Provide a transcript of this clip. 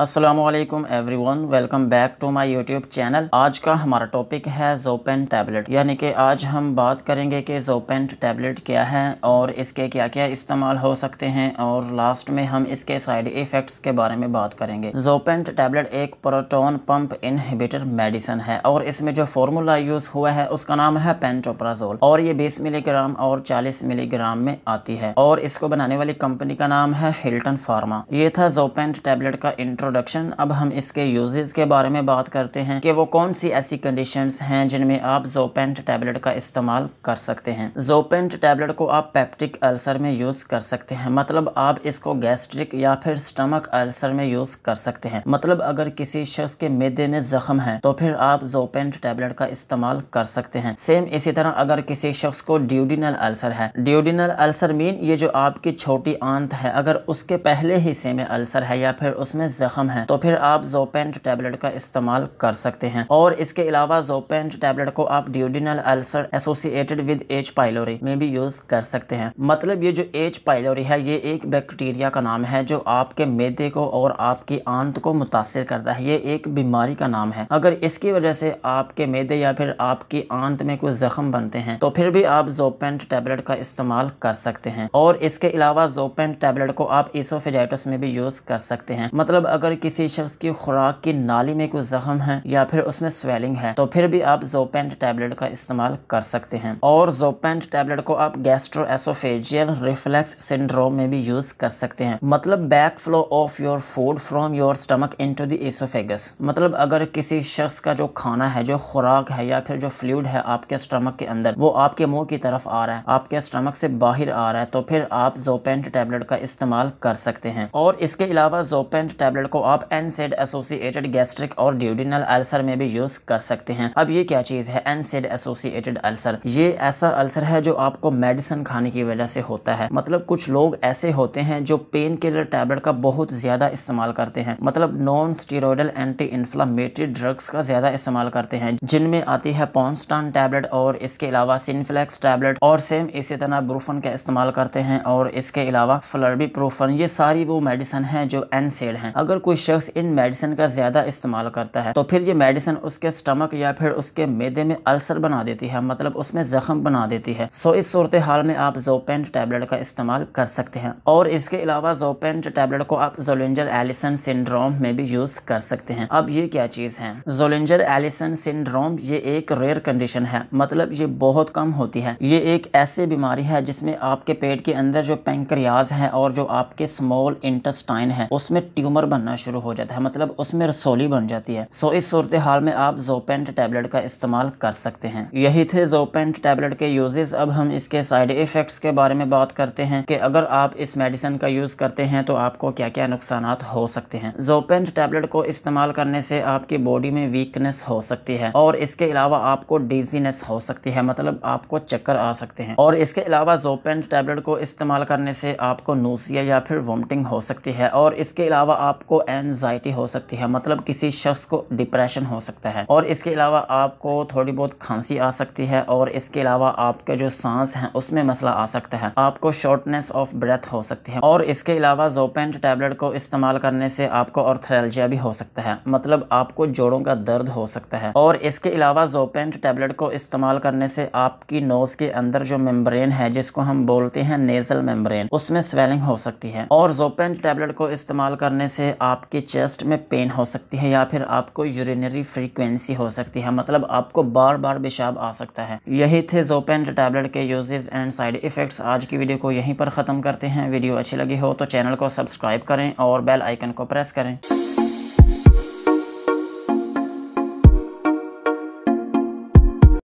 Aslam everyone welcome back to my YouTube channel आज का हमारा टॉपिक है जोपेन टैबलेट यानी कि आज हम बात करेंगे कि जोपेन टैबलेट क्या है और इसके क्या क्या इस्तेमाल हो सकते हैं और लास्ट में हम इसके साइड इफ़ेक्ट्स के बारे में बात करेंगे जोपेन टैबलेट एक प्रोटोन पम्प इनहिबिटर मेडिसन है और इसमें जो फार्मूला यूज़ हुआ है उसका नाम है पेंटोप्राजोल और ये बीस मिलीग्राम और चालीस मिलीग्राम में आती है और इसको बनाने वाली कंपनी का नाम है हिल्टन फार्मा ये था जोपेंट टैबलेट का इंट्रो इंट्रोडक्शन अब हम इसके यूजेस के बारे में बात करते हैं कि वो कौन सी ऐसी कंडीशंस हैं जिनमें आप जोपेंट टैबलेट का इस्तेमाल कर सकते हैं जोपेंट टैबलेट को आप पेप्टिक अल्सर में यूज़ कर सकते हैं मतलब आप इसको गैस्ट्रिक या फिर स्टमक अल्सर में यूज़ कर सकते हैं मतलब अगर किसी शख्स के मेदे में जख्म है तो फिर आप जोपेंट टैबलेट का इस्तेमाल कर सकते हैं सेम इसी तरह अगर किसी शख्स को ड्यूडिनल अल्सर है ड्यूडिनल अल्सर मीन ये जो आपकी छोटी आंत है अगर उसके पहले हिस्से में अल्सर है या फिर उसमें जख्म ज़ख़म है तो फिर आप जोपेंट टैबलेट का इस्तेमाल कर सकते हैं और इसके अलावा जोपेंट टैबलेट को आप duodenal ulcer associated with H pylori में भी यूज़ कर सकते हैं मतलब ये जो एच पाइलोरी है ये एक बैक्टीरिया का नाम है जो आपके मेदे को और आपकी आंत को मुतासर करता है ये एक बीमारी का नाम है अगर इसकी वजह से आपके मेदे या फिर आपकी आंत में कोई जख्म बनते हैं तो फिर भी आप जोपेंट टैबलेट का इस्तेमाल कर सकते हैं और इसके अलावा जोपेंट टैबलेट को आप इसोफेजाइटस में भी यूज़ कर सकते हैं मतलब अगर अगर किसी शख्स की खुराक की नाली में कोई जख्म है या फिर उसमें स्वेलिंग है तो फिर भी आप जोपेंट टैबलेट का इस्तेमाल कर सकते हैं और जोपेंट टैबलेट को आप गैस्ट्रो एसोफेजियल रिफ्लेक्स सिंड्रोम में भी यूज कर सकते हैं मतलब back flow of your food from your stomach into esophagus मतलब अगर किसी शख्स का जो खाना है जो खुराक है या फिर जो फ्लूड है आपके स्टमक के अंदर वो आपके मुंह की तरफ आ रहा है आपके स्टमक से बाहर आ रहा है तो फिर आप जोपेंट टैबलेट का इस्तेमाल कर सकते हैं और इसके अलावा जोपेंट टैबलेट को आप एनसेड एसोसिएटेड गैस्ट्रिक और ड्यूडिनल अल्सर में भी यूज कर सकते हैं अब ये क्या चीज है एनसेड एसोसिएटेड अल्सर ये ऐसा अल्सर है जो आपको मेडिसिन खाने की वजह से होता है मतलब कुछ लोग ऐसे होते हैं जो पेन किलर टैबलेट का बहुत ज्यादा इस्तेमाल करते हैं मतलब non steroidal anti inflammatory drugs का ज्यादा इस्तेमाल करते हैं जिनमें आती है पॉन्स्टान टैबलेट और इसके अलावा सिनफ्लेक्स टैबलेट और सेम इसी तरह ब्रूफन का इस्तेमाल करते हैं और इसके अलावा फ्लर्बी प्रोफन ये सारी वो मेडिसन है जो एनसेड है अगर कोई शख्स इन मेडिसिन का ज़्यादा इस्तेमाल करता है तो फिर ये मेडिसिन उसके स्टमक या फिर उसके मैदे में अल्सर बना देती है मतलब उसमें जख्म बना देती है सो इस सूरत हाल में आप जोपेन टैबलेट का इस्तेमाल कर सकते हैं और इसके अलावा जोपेन टैबलेट को आप जोलेंजर एलिसन सिंड्रोम में भी यूज़ कर सकते हैं अब ये क्या चीज़ है जोलेंजर एलिसन सिंड्रोम ये एक रेयर कंडीशन है मतलब ये बहुत कम होती है ये एक ऐसी बीमारी है जिसमें आपके पेट के अंदर जो पेंक्रियाज है और जो आपके स्मॉल इंटेस्टाइन है उसमें ट्यूमर बन बनना शुरू हो जाता है मतलब उसमें रसोली बन जाती है सो इस सूरत हाल में आप जोपेंट टैबलेट का इस्तेमाल कर सकते हैं यही थे जोपेंट टैबलेट के यूजेस अब हम इसके साइड इफ़ेक्ट्स के बारे में बात करते हैं कि अगर आप इस मेडिसिन का यूज़ करते हैं तो आपको क्या क्या नुकसान हो सकते हैं जोपेंट टैबलेट को इस्तेमाल करने से आपकी बॉडी में वीकनेस हो सकती है और इसके अलावा आपको डिजीनेस हो सकती है मतलब आपको चक्कर आ सकते हैं और इसके अलावा जोपेंट टैबलेट को इस्तेमाल करने से आपको नोसिया या फिर वोमिटिंग हो सकती है और इसके अलावा आपको आपको एनजाइटी हो सकती है मतलब किसी शख्स को डिप्रेशन हो सकता है और इसके अलावा आपको थोड़ी बहुत खांसी आ सकती है और इसके अलावा आपके जो सांस हैं उसमें मसला आ सकता है आपको शॉर्टनेस ऑफ ब्रेथ हो सकती है और इसके अलावा जोपेंट टैबलेट को इस्तेमाल करने से आपको ऑर्थरेलजिया भी हो सकता है मतलब आपको जोड़ों का दर्द हो सकता है और इसके अलावा जोपेंट टैबलेट को इस्तेमाल करने से आपकी नोज के अंदर जो मेम्ब्रेन है जिसको हम बोलते हैं नेजल मेम्ब्रेन उसमें स्वेलिंग हो सकती है और जोपेंट टैबलेट को इस्तेमाल करने से आपके चेस्ट में पेन हो सकती है या फिर आपको यूरिनरी फ्रीक्वेंसी हो सकती है मतलब आपको बार बार पेशाब आ सकता है यही थे जोपेन टैबलेट के यूजेज एंड साइड इफ़ेक्ट्स आज की वीडियो को यहीं पर ख़त्म करते हैं वीडियो अच्छी लगी हो तो चैनल को सब्सक्राइब करें और बेल आइकन को प्रेस करें